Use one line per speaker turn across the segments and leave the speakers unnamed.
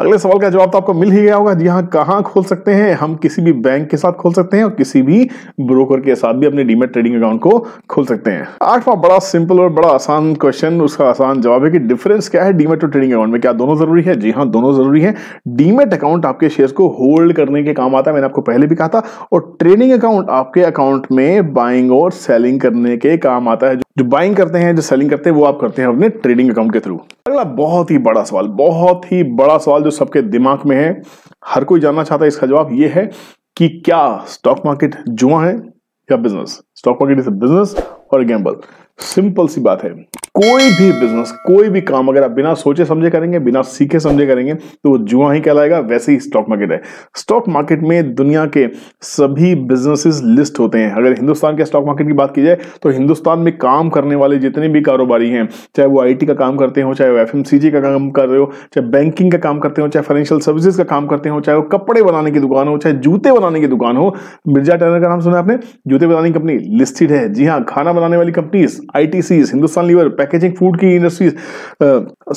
अगले सवाल का जवाब तो आपको मिल ही गया होगा जी हाँ कहाँ खोल सकते हैं हम किसी भी बैंक के साथ खोल सकते हैं और किसी भी ब्रोकर के साथ भी अपने डीमेट ट्रेडिंग अकाउंट को खोल सकते हैं आठवां बड़ा सिंपल और बड़ा आसान क्वेश्चन उसका आसान जवाब है कि डिफरेंस क्या है डीमेट और ट्रेडिंग अकाउंट में क्या दोनों जरूरी है जी हाँ दोनों जरूरी है डीमेट अकाउंट आपके शेयर को होल्ड करने के काम आता है मैंने आपको पहले भी कहा था और ट्रेडिंग अकाउंट आपके अकाउंट में बाइंग और सेलिंग करने के काम आता है जो बाइंग करते हैं जो सेलिंग करते हैं वो आप करते हैं अपने ट्रेडिंग अकाउंट के थ्रू अगला बहुत ही बड़ा सवाल बहुत ही बड़ा सवाल जो सबके दिमाग में है हर कोई जानना चाहता है इसका जवाब ये है कि क्या स्टॉक मार्केट जुआ है या business stock market is business और गैम्बल सिंपल सी बात है कोई भी बिजनेस कोई भी काम अगर आप बिना सोचे समझे करेंगे बिना सीखे समझे करेंगे तो वो जुआ ही कहलाएगा वैसे ही स्टॉक मार्केट है स्टॉक मार्केट में दुनिया के सभी बिजनेसेस लिस्ट होते हैं अगर हिंदुस्तान के स्टॉक मार्केट की बात की जाए तो हिंदुस्तान में काम करने वाले जितने भी कारोबारी हैं चाहे वो आई का काम करते हो चाहे वो एफ का काम कर रहे हो चाहे बैंकिंग का काम करते हो चाहे फाइनेंशियल सर्विसेज का काम करते हो चाहे वो कपड़े बनाने की दुकान हो चाहे जूते बनाने की दुकान हो मिर्जा टैनर का नाम सुना आपने जूते बनाने की कंपनी लिस्टेड है जी हाँ खाना बनाने वाली companies ITC Hindustan lever packaging food की इंडस्ट्रीज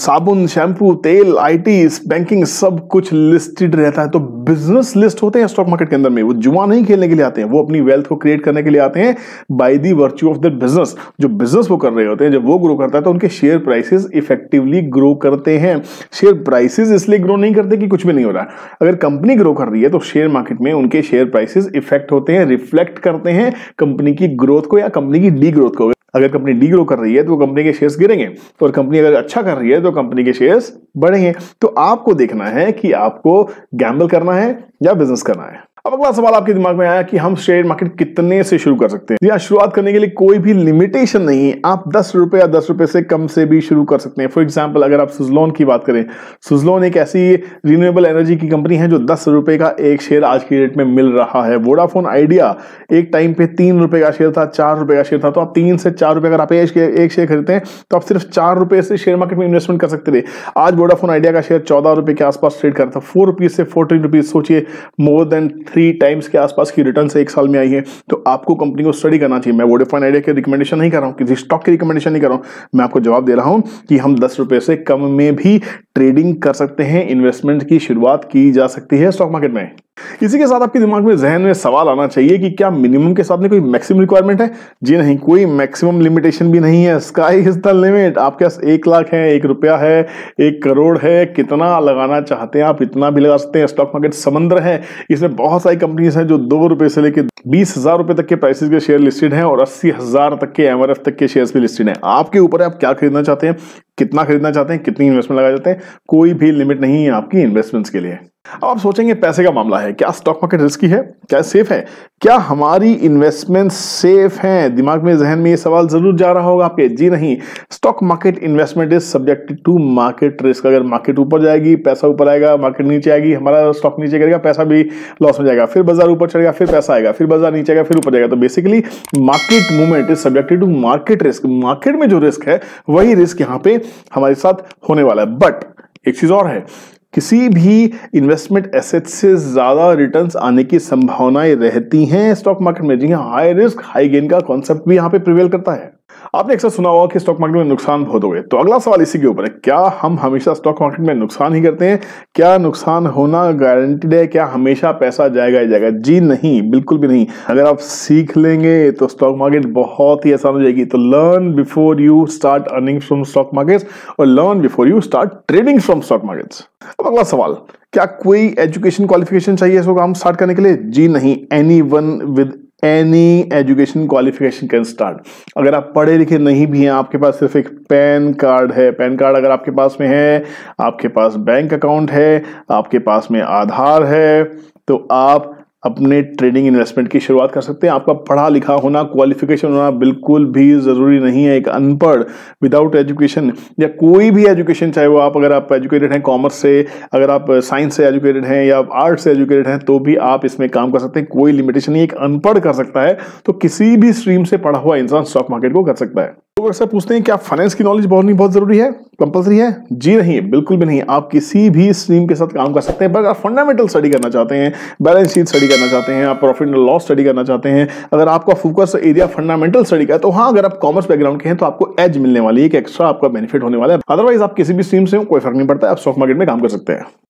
साबुन शैम्पू तेल आईटी बैंकिंग सब कुछ लिस्टेड रहता है तो बिजनेस लिस्ट होते हैं स्टॉक मार्केट के अंदर में वो जुआ नहीं खेलने के लिए आते हैं वो अपनी वेल्थ को क्रिएट करने के लिए आते हैं by the virtue of the business जो बिजनेस वो कर रहे होते हैं जब वो ग्रो करता है तो उनके शेयर प्राइसेस इफेक्टिवली ग्रो करते हैं शेयर प्राइसेस इसलिए ग्रो नहीं करते कि कुछ भी नहीं हो रहा अगर कंपनी ग्रो कर रही है तो शेयर मार्केट में उनके शेयर प्राइसेस इफेक्ट होते हैं रिफ्लेक्ट करते हैं कंपनी की ग्रोथ को या कंपनी की डी ग्रोथ को अगर कंपनी डी ग्रो कर रही है तो कंपनी के शेयर्स गिरेंगे और कंपनी अगर अच्छा कर रही है तो कंपनी के शेयर्स बढ़ेंगे तो आपको देखना है कि आपको गैम्बल करना है या बिजनेस करना है अब अगला सवाल आपके दिमाग में आया कि हम शेयर मार्केट कितने से शुरू कर सकते हैं या शुरुआत करने के लिए कोई भी लिमिटेशन नहीं है आप दस रुपए या दस रुपए से कम से भी शुरू कर सकते हैं फॉर एग्जाम्पल अगर आप सुजलोन की बात करें सुजलोन एक ऐसी रिन्यूएबल एनर्जी की कंपनी है जो दस रुपए का एक शेयर आज की डेट में मिल रहा है वोडाफोन आइडिया एक टाइम पे तीन रुपए का शेयर था चार रुपए का शेयर था तो आप तीन से चार रुपए अगर आप एक शेयर खरीदते हैं तो आप सिर्फ चार रुपए से शेयर मार्केट में इन्वेस्टमेंट कर सकते थे आज वोडाफोन आइडिया का शेयर चौदह रुपए के आसपास ट्रेड करता था फोर रुपीज से फोर्टीन रुपीज सोचिए मोर देन थ्री टाइम्स के आसपास की रिटर्न एक साल में आई है तो आपको कंपनी को स्टडी करना चाहिए मैं वोडाफोन आइडिया के रिकमेंडेशन नहीं कर रहा हूँ किसी स्टॉक की रिकमेंडेशन नहीं कर रहा हूँ मैं आपको जवाब दे रहा हूँ कि हम दस रुपये से कम में भी ट्रेडिंग कर सकते हैं इन्वेस्टमेंट की शुरुआत की जा सकती है स्टॉक मार्केट में इसी के साथ आपके दिमाग में जहन में सवाल आना चाहिए कि क्या मिनिमम के साथ में कोई मैक्सिमम रिक्वायरमेंट है जी नहीं कोई मैक्सिमम लिमिटेशन भी नहीं है स्काई इज द लिमिट आपके पास एक लाख है एक रुपया है एक करोड़ है कितना लगाना चाहते हैं आप इतना भी लगा सकते हैं स्टॉक मार्केट समंदर है इसमें बहुत सारी कंपनीज हैं जो दो रुपए से लेकर बीस हजार रुपए तक के प्राइसेस के शेयर लिस्टेड हैं और अस्सी हजार तक के एमआरएफ तक के शेयर्स भी लिस्टेड हैं आपके ऊपर है आप क्या खरीदना चाहते हैं कितना खरीदना चाहते हैं कितनी इन्वेस्टमेंट लगा चाहते हैं कोई भी लिमिट नहीं है आपकी इन्वेस्टमेंट्स के लिए अब आप सोचेंगे पैसे का मामला है क्या स्टॉक मार्केट रिस्की है क्या सेफ है क्या हमारी इन्वेस्टमेंट सेफ है दिमाग में जहन में ये सवाल जरूर जा रहा होगा आपके जी नहीं stock market investment is subject to market risk अगर मार्केट ऊपर जाएगी पैसा ऊपर आएगा मार्केट नीचे आएगी हमारा स्टॉक नीचे करेगा पैसा भी लॉस में जाएगा फिर बाजार ऊपर चढ़ेगा फिर पैसा आएगा फिर बाजार नीचे आएगा फिर ऊपर जाएगा तो basically market movement is subjected to market risk market में जो रिस्क है वही रिस्क यहाँ पे हमारे साथ होने वाला है बट एक चीज़ और है किसी भी इन्वेस्टमेंट एसेट से ज़्यादा रिटर्न्स आने की संभावनाएं रहती हैं स्टॉक मार्केट में जी हाँ हाई रिस्क हाई गेन का कॉन्सेप्ट भी यहां पे प्रिवेल करता है आपने अक्सर सुना होगा कि स्टॉक मार्केट में नुकसान बहुत हो गए तो अगला सवाल इसी के ऊपर है क्या हम हमेशा स्टॉक मार्केट में नुकसान ही करते हैं क्या नुकसान होना गारंटीड है क्या हमेशा पैसा जाएगा ही जाएगा जी नहीं बिल्कुल भी नहीं अगर आप सीख लेंगे तो स्टॉक मार्केट बहुत ही आसान हो जाएगी तो learn before you start earning from stock market और learn before you start trading from stock market अब अगला सवाल क्या कोई एजुकेशन क्वालिफिकेशन चाहिए इसको काम स्टार्ट करने के लिए जी नहीं anyone with any education qualification can start अगर आप पढ़े लिखे नहीं भी हैं आपके पास सिर्फ एक पैन कार्ड है पैन कार्ड अगर आपके पास में है आपके पास बैंक अकाउंट है आपके पास में आधार है तो आप अपने ट्रेडिंग इन्वेस्टमेंट की शुरुआत कर सकते हैं आपका पढ़ा लिखा होना क्वालिफिकेशन होना बिल्कुल भी ज़रूरी नहीं है एक अनपढ़ विदाउट एजुकेशन या कोई भी एजुकेशन चाहे वो आप अगर आप एजुकेटेड हैं कॉमर्स से अगर आप साइंस से एजुकेटेड हैं या आर्ट से एजुकेटेड हैं तो भी आप इसमें काम कर सकते हैं कोई लिमिटेशन नहीं एक अनपढ़ कर सकता है तो किसी भी स्ट्रीम से पढ़ा हुआ इंसान स्टॉक मार्केट को कर सकता है लोग अक्सर पूछते हैं क्या फाइनेंस की नॉलेज बहुत नहीं बहुत जरूरी है कंपलसरी है जी नहीं बिल्कुल भी नहीं आप किसी भी स्ट्रीम के साथ काम कर सकते हैं बट आप फंडामेंटल स्टडी करना चाहते हैं बैलेंस शीट स्टडी करना चाहते हैं आप प्रॉफिट एंड लॉस स्टडी करना चाहते हैं अगर आपका फोकस एरिया फंडामेंटल स्टडी का है तो हाँ अगर आप कॉमर्स बैकग्राउंड के हैं तो आपको एज मिलने वाली है एक एक्स्ट्रा आपका बेनिफिट होने वाला है अदरवाइज आप किसी भी स्ट्रीम से कोई फर्क नहीं पड़ता आप स्टॉक मार्केट में काम कर सकते हैं